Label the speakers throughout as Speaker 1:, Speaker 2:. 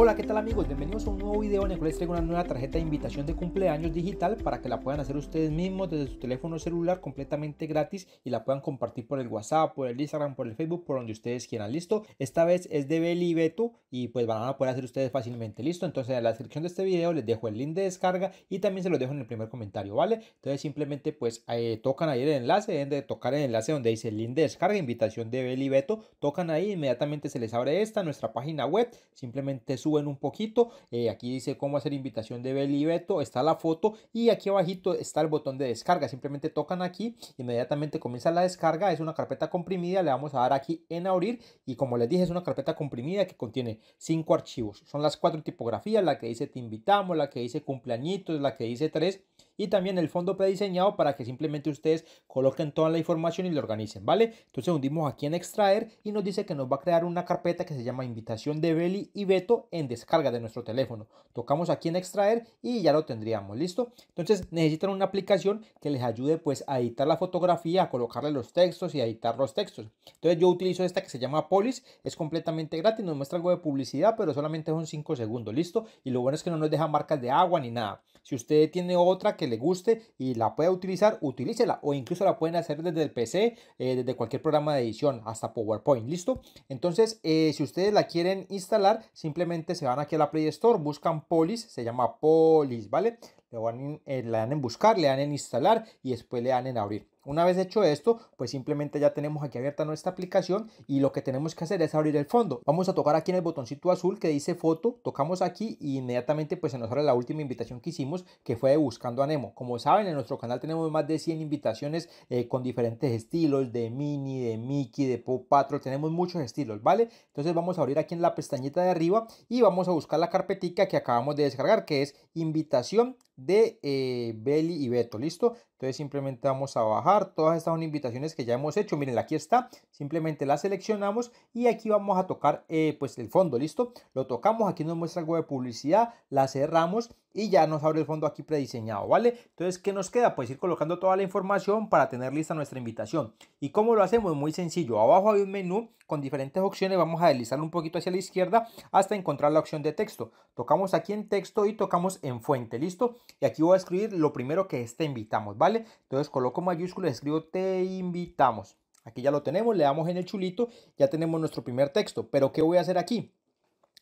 Speaker 1: Hola, ¿qué tal amigos? Bienvenidos a un nuevo video en el cual les traigo una nueva tarjeta de invitación de cumpleaños digital para que la puedan hacer ustedes mismos desde su teléfono celular completamente gratis y la puedan compartir por el WhatsApp, por el Instagram, por el Facebook, por donde ustedes quieran. ¿Listo? Esta vez es de Beli y Beto y pues van a poder hacer ustedes fácilmente. ¿Listo? Entonces en la descripción de este video les dejo el link de descarga y también se los dejo en el primer comentario, ¿vale? Entonces simplemente pues tocan ahí el enlace, deben de tocar el enlace donde dice el link de descarga, invitación de Beli Beto, tocan ahí, inmediatamente se les abre esta, nuestra página web, simplemente suban suben un poquito. Eh, aquí dice cómo hacer invitación de Beli Beto. Está la foto y aquí abajito está el botón de descarga. Simplemente tocan aquí, inmediatamente comienza la descarga. Es una carpeta comprimida. Le vamos a dar aquí en abrir y como les dije es una carpeta comprimida que contiene cinco archivos. Son las cuatro tipografías, la que dice te invitamos, la que dice cumpleañitos, la que dice tres y también el fondo prediseñado para que simplemente ustedes coloquen toda la información y lo organicen, ¿vale? Entonces hundimos aquí en extraer y nos dice que nos va a crear una carpeta que se llama invitación de Beli y Beto en descarga de nuestro teléfono. Tocamos aquí en extraer y ya lo tendríamos, ¿listo? Entonces necesitan una aplicación que les ayude pues a editar la fotografía, a colocarle los textos y a editar los textos. Entonces yo utilizo esta que se llama Polis, es completamente gratis, nos muestra algo de publicidad, pero solamente es un 5 segundos, ¿listo? Y lo bueno es que no nos deja marcas de agua ni nada. Si usted tiene otra que le guste y la pueda utilizar, utilícela o incluso la pueden hacer desde el PC, eh, desde cualquier programa de edición hasta PowerPoint, ¿listo? Entonces, eh, si ustedes la quieren instalar, simplemente se van aquí a la Play Store, buscan Polis, se llama Polis, ¿vale? le, van eh, le dan en buscar, le dan en instalar y después le dan en abrir. Una vez hecho esto, pues simplemente ya tenemos aquí abierta nuestra aplicación y lo que tenemos que hacer es abrir el fondo. Vamos a tocar aquí en el botoncito azul que dice foto, tocamos aquí y inmediatamente pues se nos abre la última invitación que hicimos que fue Buscando a Nemo. Como saben, en nuestro canal tenemos más de 100 invitaciones eh, con diferentes estilos, de Mini, de Mickey, de Pop Patrol, tenemos muchos estilos, ¿vale? Entonces vamos a abrir aquí en la pestañita de arriba y vamos a buscar la carpetica que acabamos de descargar que es invitación de eh, y Beto, ¿listo? Entonces simplemente vamos a bajar. Todas estas son invitaciones que ya hemos hecho. Miren, aquí está. Simplemente la seleccionamos y aquí vamos a tocar eh, pues el fondo. ¿Listo? Lo tocamos. Aquí nos muestra algo de publicidad. La cerramos y ya nos abre el fondo aquí prediseñado. ¿Vale? Entonces, ¿qué nos queda? Pues ir colocando toda la información para tener lista nuestra invitación. ¿Y cómo lo hacemos? Muy sencillo. Abajo hay un menú con diferentes opciones. Vamos a deslizarlo un poquito hacia la izquierda hasta encontrar la opción de texto. Tocamos aquí en texto y tocamos en fuente. ¿Listo? Y aquí voy a escribir lo primero que este invitamos. ¿Vale? Entonces coloco mayúsculas, escribo te invitamos. Aquí ya lo tenemos, le damos en el chulito, ya tenemos nuestro primer texto. Pero ¿qué voy a hacer aquí?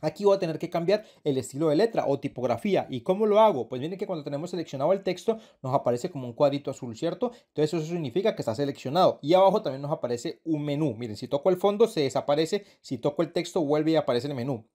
Speaker 1: Aquí voy a tener que cambiar el estilo de letra o tipografía. ¿Y cómo lo hago? Pues miren que cuando tenemos seleccionado el texto nos aparece como un cuadrito azul, ¿cierto? Entonces eso significa que está seleccionado. Y abajo también nos aparece un menú. Miren, si toco el fondo se desaparece, si toco el texto vuelve y aparece el menú.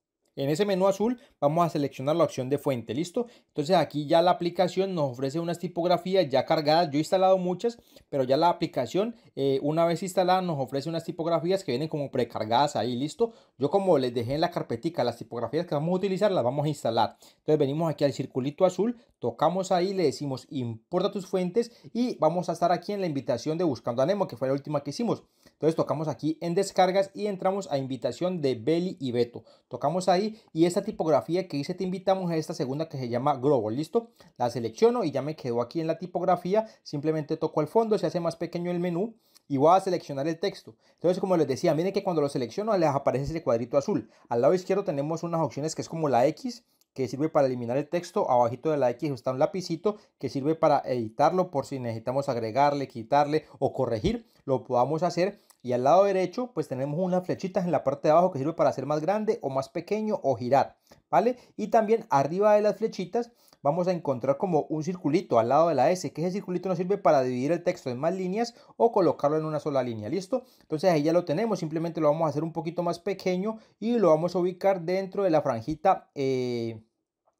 Speaker 1: En ese menú azul vamos a seleccionar la opción de fuente, ¿listo? Entonces aquí ya la aplicación nos ofrece unas tipografías ya cargadas, yo he instalado muchas, pero ya la aplicación eh, una vez instalada nos ofrece unas tipografías que vienen como precargadas ahí, ¿listo? Yo como les dejé en la carpetica las tipografías que vamos a utilizar, las vamos a instalar. Entonces venimos aquí al circulito azul, tocamos ahí, le decimos importa tus fuentes y vamos a estar aquí en la invitación de Buscando a Nemo, que fue la última que hicimos. Entonces tocamos aquí en descargas y entramos a invitación de Beli y Beto. Tocamos ahí y esta tipografía que hice te invitamos a esta segunda que se llama Global. ¿listo? La selecciono y ya me quedo aquí en la tipografía, simplemente toco al fondo, se hace más pequeño el menú y voy a seleccionar el texto. Entonces, como les decía, miren que cuando lo selecciono les aparece ese cuadrito azul. Al lado izquierdo tenemos unas opciones que es como la X, que sirve para eliminar el texto. Abajito de la X está un lapicito que sirve para editarlo por si necesitamos agregarle, quitarle o corregir. Lo podamos hacer y al lado derecho, pues tenemos unas flechitas en la parte de abajo que sirve para hacer más grande o más pequeño o girar, ¿vale? Y también arriba de las flechitas vamos a encontrar como un circulito al lado de la S, que ese circulito nos sirve para dividir el texto en más líneas o colocarlo en una sola línea, ¿listo? Entonces ahí ya lo tenemos, simplemente lo vamos a hacer un poquito más pequeño y lo vamos a ubicar dentro de la franjita, eh,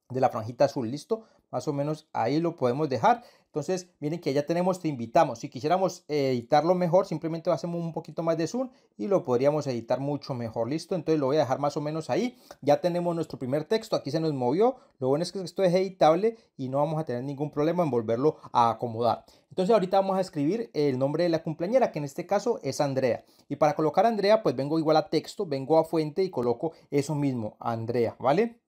Speaker 1: de la franjita azul, ¿listo? Más o menos ahí lo podemos dejar. Entonces, miren que ya tenemos te invitamos. Si quisiéramos eh, editarlo mejor, simplemente hacemos un poquito más de zoom y lo podríamos editar mucho mejor. Listo, entonces lo voy a dejar más o menos ahí. Ya tenemos nuestro primer texto, aquí se nos movió. Lo bueno es que esto es editable y no vamos a tener ningún problema en volverlo a acomodar. Entonces ahorita vamos a escribir el nombre de la cumpleañera, que en este caso es Andrea. Y para colocar Andrea, pues vengo igual a texto, vengo a fuente y coloco eso mismo, Andrea, ¿vale?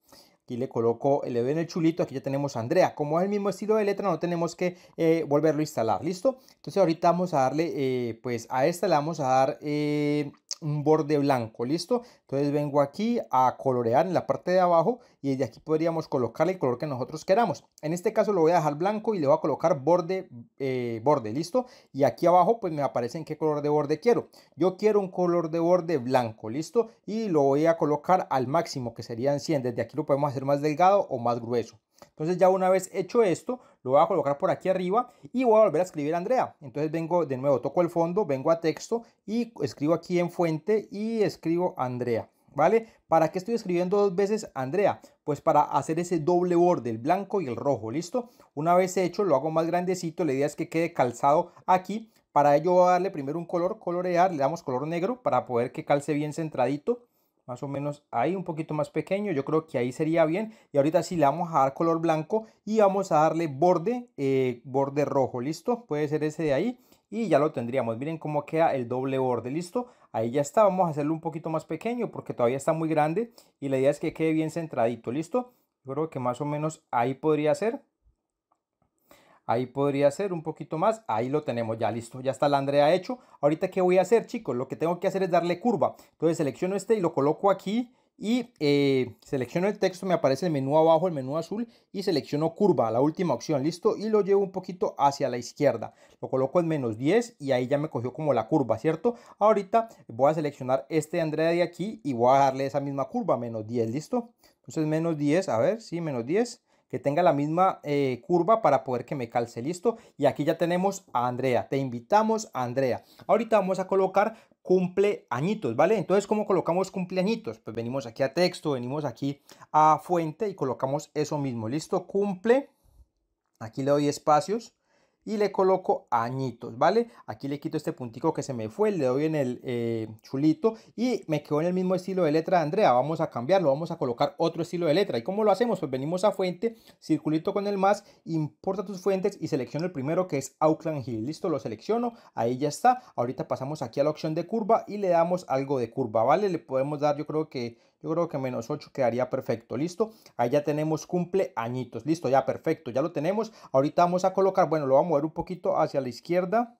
Speaker 1: Aquí le coloco, le doy en el chulito, aquí ya tenemos a Andrea. Como es el mismo estilo de letra, no tenemos que eh, volverlo a instalar, ¿listo? Entonces ahorita vamos a darle, eh, pues a esta le vamos a dar eh, un borde blanco, ¿listo? Entonces vengo aquí a colorear en la parte de abajo y desde aquí podríamos colocar el color que nosotros queramos. En este caso lo voy a dejar blanco y le voy a colocar borde, eh, borde, ¿listo? Y aquí abajo pues me aparece en qué color de borde quiero. Yo quiero un color de borde blanco, ¿listo? Y lo voy a colocar al máximo que serían 100. Desde aquí lo podemos hacer más delgado o más grueso. Entonces ya una vez hecho esto, lo voy a colocar por aquí arriba y voy a volver a escribir Andrea. Entonces vengo de nuevo, toco el fondo, vengo a texto y escribo aquí en fuente y escribo Andrea. ¿Vale? ¿Para qué estoy escribiendo dos veces Andrea? Pues para hacer ese doble borde, el blanco y el rojo, ¿listo? Una vez hecho, lo hago más grandecito, la idea es que quede calzado aquí. Para ello voy a darle primero un color, colorear, le damos color negro para poder que calce bien centradito más o menos ahí, un poquito más pequeño, yo creo que ahí sería bien. Y ahorita sí le vamos a dar color blanco y vamos a darle borde, eh, borde rojo, ¿listo? Puede ser ese de ahí y ya lo tendríamos. Miren cómo queda el doble borde, ¿listo? Ahí ya está, vamos a hacerlo un poquito más pequeño porque todavía está muy grande y la idea es que quede bien centradito, ¿listo? Yo creo que más o menos ahí podría ser. Ahí podría ser un poquito más. Ahí lo tenemos ya listo. Ya está la Andrea hecho. Ahorita, ¿qué voy a hacer, chicos? Lo que tengo que hacer es darle curva. Entonces, selecciono este y lo coloco aquí. Y eh, selecciono el texto, me aparece el menú abajo, el menú azul. Y selecciono curva, la última opción, listo. Y lo llevo un poquito hacia la izquierda. Lo coloco en menos 10 y ahí ya me cogió como la curva, ¿cierto? Ahorita voy a seleccionar este Andrea de aquí y voy a darle esa misma curva, menos 10, ¿listo? Entonces, menos 10, a ver, sí, menos 10 que tenga la misma eh, curva para poder que me calce, ¿listo? Y aquí ya tenemos a Andrea, te invitamos a Andrea. Ahorita vamos a colocar cumpleañitos, ¿vale? Entonces, ¿cómo colocamos cumpleañitos? Pues venimos aquí a texto, venimos aquí a fuente y colocamos eso mismo, ¿listo? Cumple, aquí le doy espacios, y le coloco añitos, ¿vale? Aquí le quito este puntico que se me fue, le doy en el eh, chulito y me quedó en el mismo estilo de letra de Andrea. Vamos a cambiarlo, vamos a colocar otro estilo de letra. ¿Y cómo lo hacemos? Pues venimos a fuente, circulito con el más, importa tus fuentes y selecciono el primero que es Auckland Hill. Listo, lo selecciono, ahí ya está. Ahorita pasamos aquí a la opción de curva y le damos algo de curva, ¿vale? Le podemos dar yo creo que yo creo que menos 8 quedaría perfecto, ¿listo? Ahí ya tenemos cumpleañitos. listo, ya perfecto, ya lo tenemos. Ahorita vamos a colocar, bueno, lo vamos a mover un poquito hacia la izquierda.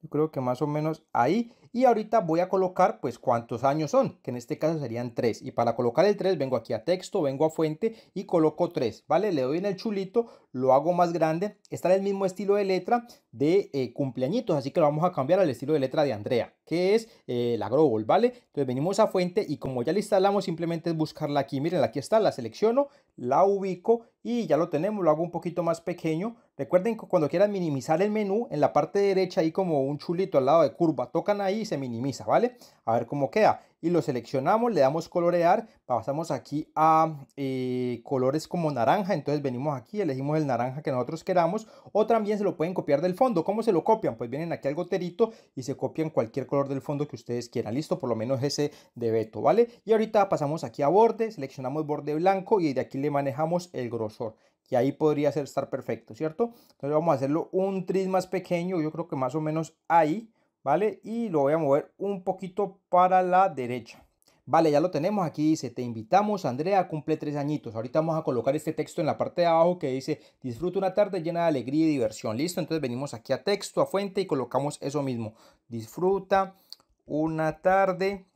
Speaker 1: Yo creo que más o menos ahí y ahorita voy a colocar pues cuántos años son, que en este caso serían 3 y para colocar el 3 vengo aquí a texto, vengo a fuente y coloco 3, ¿vale? Le doy en el chulito, lo hago más grande, está en el mismo estilo de letra de eh, cumpleañitos, así que lo vamos a cambiar al estilo de letra de Andrea, que es eh, la Global, ¿vale? Entonces venimos a fuente y como ya la instalamos simplemente es buscarla aquí, miren, aquí está, la selecciono, la ubico y ya lo tenemos, lo hago un poquito más pequeño. Recuerden que cuando quieran minimizar el menú, en la parte derecha hay como un chulito al lado de curva, tocan ahí se minimiza, ¿vale? A ver cómo queda. Y lo seleccionamos, le damos colorear, pasamos aquí a eh, colores como naranja, entonces venimos aquí, elegimos el naranja que nosotros queramos, o también se lo pueden copiar del fondo. ¿Cómo se lo copian? Pues vienen aquí al goterito y se copian cualquier color del fondo que ustedes quieran, listo, por lo menos ese de Beto, ¿vale? Y ahorita pasamos aquí a borde, seleccionamos borde blanco y de aquí le manejamos el grosor que ahí podría ser, estar perfecto, ¿cierto? Entonces vamos a hacerlo un tris más pequeño, yo creo que más o menos ahí, ¿vale? Y lo voy a mover un poquito para la derecha. Vale, ya lo tenemos. Aquí dice, te invitamos, Andrea, cumple tres añitos. Ahorita vamos a colocar este texto en la parte de abajo que dice, disfruta una tarde llena de alegría y diversión. Listo, entonces venimos aquí a texto, a fuente y colocamos eso mismo. Disfruta una tarde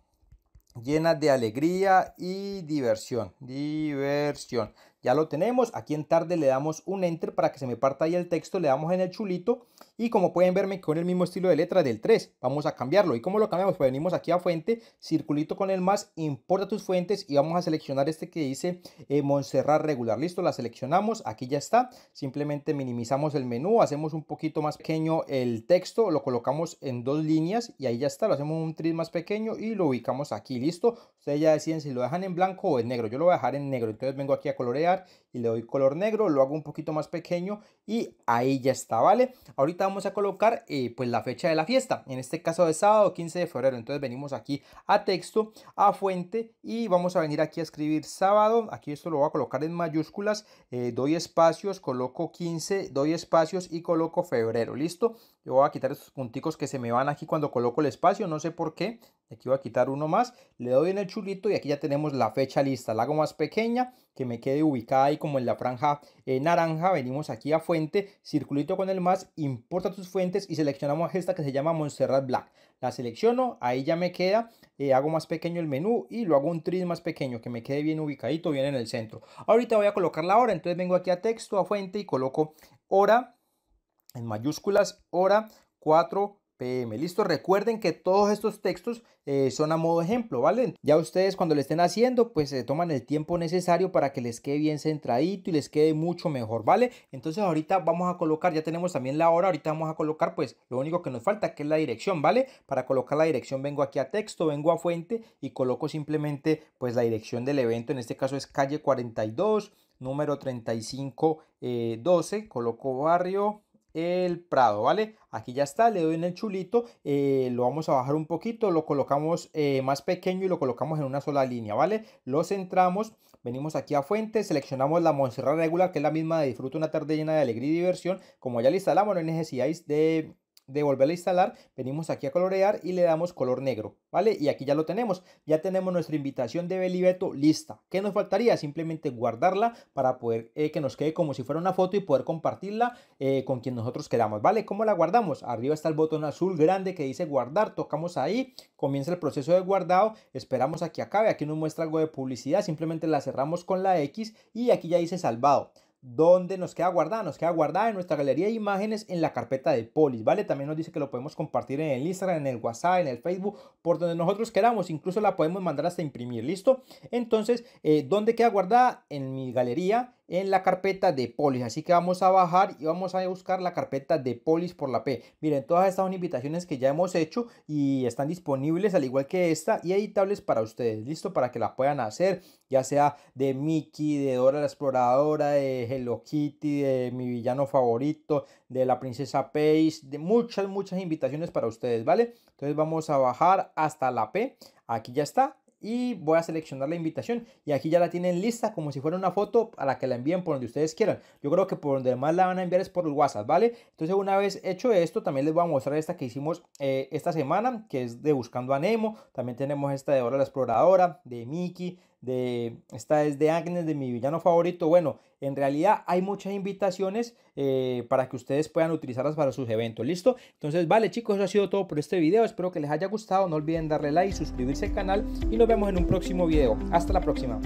Speaker 1: llena de alegría y diversión. Diversión. Ya lo tenemos. Aquí en tarde le damos un enter para que se me parta ahí el texto. Le damos en el chulito y como pueden verme con el mismo estilo de letra del 3, vamos a cambiarlo. ¿Y cómo lo cambiamos? Pues venimos aquí a fuente, circulito con el más, importa tus fuentes y vamos a seleccionar este que dice Monserrat eh, Montserrat regular. Listo, la seleccionamos, aquí ya está, simplemente minimizamos el menú, hacemos un poquito más pequeño el texto, lo colocamos en dos líneas y ahí ya está, lo hacemos un tris más pequeño y lo ubicamos aquí, listo. Ustedes ya deciden si lo dejan en blanco o en negro, yo lo voy a dejar en negro, entonces vengo aquí a colorear le doy color negro, lo hago un poquito más pequeño y ahí ya está, ¿vale? Ahorita vamos a colocar eh, pues la fecha de la fiesta, en este caso de sábado 15 de febrero, entonces venimos aquí a texto, a fuente y vamos a venir aquí a escribir sábado, aquí esto lo voy a colocar en mayúsculas, eh, doy espacios, coloco 15, doy espacios y coloco febrero, ¿listo? Yo voy a quitar estos punticos que se me van aquí cuando coloco el espacio, no sé por qué, Aquí voy a quitar uno más, le doy en el chulito y aquí ya tenemos la fecha lista. La hago más pequeña, que me quede ubicada ahí como en la franja eh, naranja. Venimos aquí a fuente, circulito con el más, importa tus fuentes y seleccionamos esta que se llama Montserrat Black. La selecciono, ahí ya me queda, eh, hago más pequeño el menú y lo hago un tris más pequeño, que me quede bien ubicadito, bien en el centro. Ahorita voy a colocar la hora, entonces vengo aquí a texto, a fuente y coloco hora en mayúsculas, hora 4 pm. Listo, recuerden que todos estos textos eh, son a modo ejemplo, ¿vale? Ya ustedes cuando lo estén haciendo, pues se toman el tiempo necesario para que les quede bien centradito y les quede mucho mejor, ¿vale? Entonces ahorita vamos a colocar, ya tenemos también la hora, ahorita vamos a colocar pues lo único que nos falta que es la dirección, ¿vale? Para colocar la dirección vengo aquí a texto, vengo a fuente y coloco simplemente pues la dirección del evento, en este caso es calle 42, número 3512, eh, coloco barrio, el prado, ¿vale? Aquí ya está, le doy en el chulito, eh, lo vamos a bajar un poquito, lo colocamos eh, más pequeño y lo colocamos en una sola línea, ¿vale? Lo centramos, venimos aquí a fuente, seleccionamos la Montserrat regular, que es la misma de Disfruta una tarde llena de alegría y diversión, como ya la instalamos, no hay de de volver a instalar, venimos aquí a colorear y le damos color negro, ¿vale? Y aquí ya lo tenemos, ya tenemos nuestra invitación de Belibeto lista. ¿Qué nos faltaría? Simplemente guardarla para poder eh, que nos quede como si fuera una foto y poder compartirla eh, con quien nosotros queramos, ¿vale? ¿Cómo la guardamos? Arriba está el botón azul grande que dice guardar, tocamos ahí, comienza el proceso de guardado, esperamos a que acabe, aquí nos muestra algo de publicidad, simplemente la cerramos con la X y aquí ya dice salvado donde nos queda guardada, nos queda guardada en nuestra galería de imágenes en la carpeta de Polis, ¿vale? También nos dice que lo podemos compartir en el Instagram, en el WhatsApp, en el Facebook, por donde nosotros queramos, incluso la podemos mandar hasta imprimir, ¿listo? Entonces, donde eh, ¿dónde queda guardada? En mi galería, en la carpeta de polis. Así que vamos a bajar y vamos a buscar la carpeta de polis por la P. Miren, todas estas son invitaciones que ya hemos hecho y están disponibles al igual que esta y editables para ustedes. Listo, para que la puedan hacer, ya sea de Mickey, de Dora la Exploradora, de Hello Kitty, de mi villano favorito, de la princesa Pace. de muchas, muchas invitaciones para ustedes, ¿vale? Entonces vamos a bajar hasta la P. Aquí ya está y voy a seleccionar la invitación y aquí ya la tienen lista como si fuera una foto a la que la envíen por donde ustedes quieran. Yo creo que por donde más la van a enviar es por WhatsApp, ¿vale? Entonces una vez hecho esto, también les voy a mostrar esta que hicimos eh, esta semana, que es de Buscando a Nemo. También tenemos esta de Hora la Exploradora, de Mickey, de esta es de Agnes, de mi villano favorito. Bueno, en realidad hay muchas invitaciones eh, para que ustedes puedan utilizarlas para sus eventos, ¿listo? Entonces, vale chicos, eso ha sido todo por este video. Espero que les haya gustado. No olviden darle like, suscribirse al canal y nos vemos en un próximo video. Hasta la próxima.